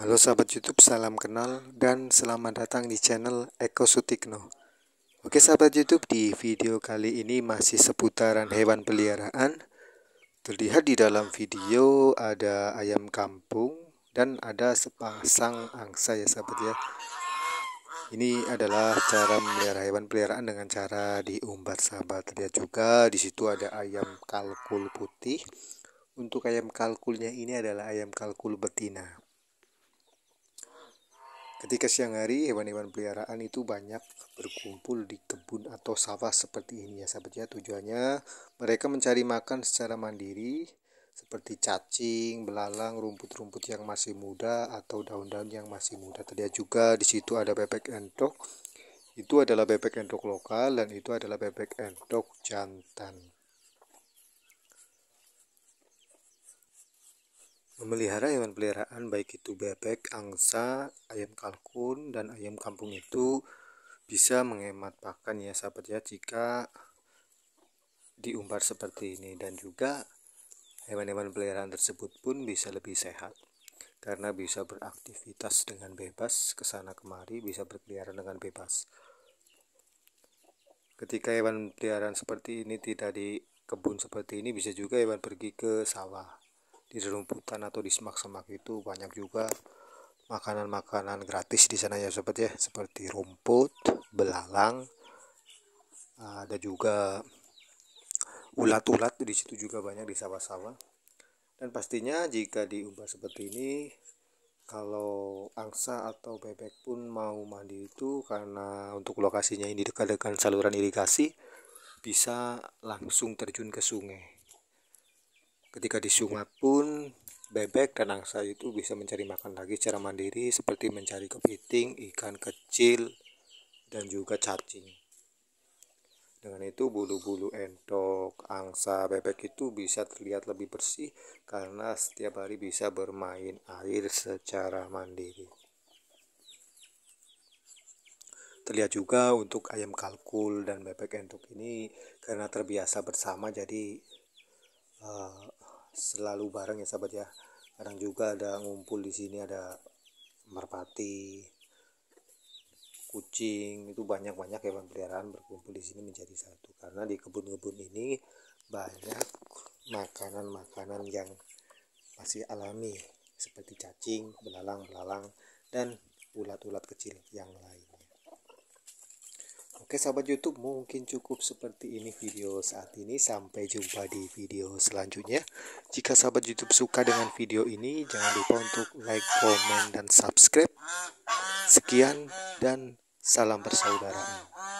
Halo sahabat YouTube, salam kenal dan selamat datang di channel Eko Sutikno. Oke sahabat YouTube, di video kali ini masih seputaran hewan peliharaan. Terlihat di dalam video ada ayam kampung dan ada sepasang angsa ya sahabat ya. Ini adalah cara memelihara hewan peliharaan dengan cara diumbat sahabat. Lihat juga di situ ada ayam kalkul putih. Untuk ayam kalkulnya ini adalah ayam kalkul betina. Ketika siang hari, hewan-hewan peliharaan itu banyak berkumpul di kebun atau sawah seperti ini ya sahabat ya. Tujuannya mereka mencari makan secara mandiri seperti cacing, belalang, rumput-rumput yang masih muda atau daun-daun yang masih muda. Terlihat juga di situ ada bebek entok. Itu adalah bebek entok lokal dan itu adalah bebek entok jantan. Memelihara hewan peliharaan baik itu bebek, angsa, ayam kalkun, dan ayam kampung itu bisa menghemat pakan ya sahabat ya jika diumbar seperti ini dan juga hewan-hewan peliharaan tersebut pun bisa lebih sehat karena bisa beraktivitas dengan bebas ke sana kemari bisa berkeliaran dengan bebas ketika hewan peliharaan seperti ini tidak di kebun seperti ini bisa juga hewan pergi ke sawah di rumputan atau di semak-semak itu banyak juga makanan-makanan gratis di sana ya sobat ya seperti rumput belalang ada juga ulat-ulat di situ juga banyak di sawah-sawah dan pastinya jika diubah seperti ini kalau angsa atau bebek pun mau mandi itu karena untuk lokasinya ini dekat dengan saluran irigasi bisa langsung terjun ke sungai Ketika di iya. sungai pun, bebek dan angsa itu bisa mencari makan lagi secara mandiri seperti mencari kepiting, ikan kecil, dan juga cacing. Dengan itu bulu-bulu entok, angsa, bebek itu bisa terlihat lebih bersih karena setiap hari bisa bermain air secara mandiri. Terlihat juga untuk ayam kalkul dan bebek entok ini karena terbiasa bersama jadi uh, selalu bareng ya sahabat ya kadang juga ada ngumpul di sini ada merpati kucing itu banyak-banyak hewan peliharaan berkumpul di sini menjadi satu karena di kebun-kebun ini banyak makanan-makanan yang masih alami seperti cacing, belalang-belalang dan ulat-ulat kecil yang lain. Oke sahabat YouTube mungkin cukup seperti ini video saat ini sampai jumpa di video selanjutnya. Jika sahabat YouTube suka dengan video ini jangan lupa untuk like, comment dan subscribe. Sekian dan salam persaudaraan.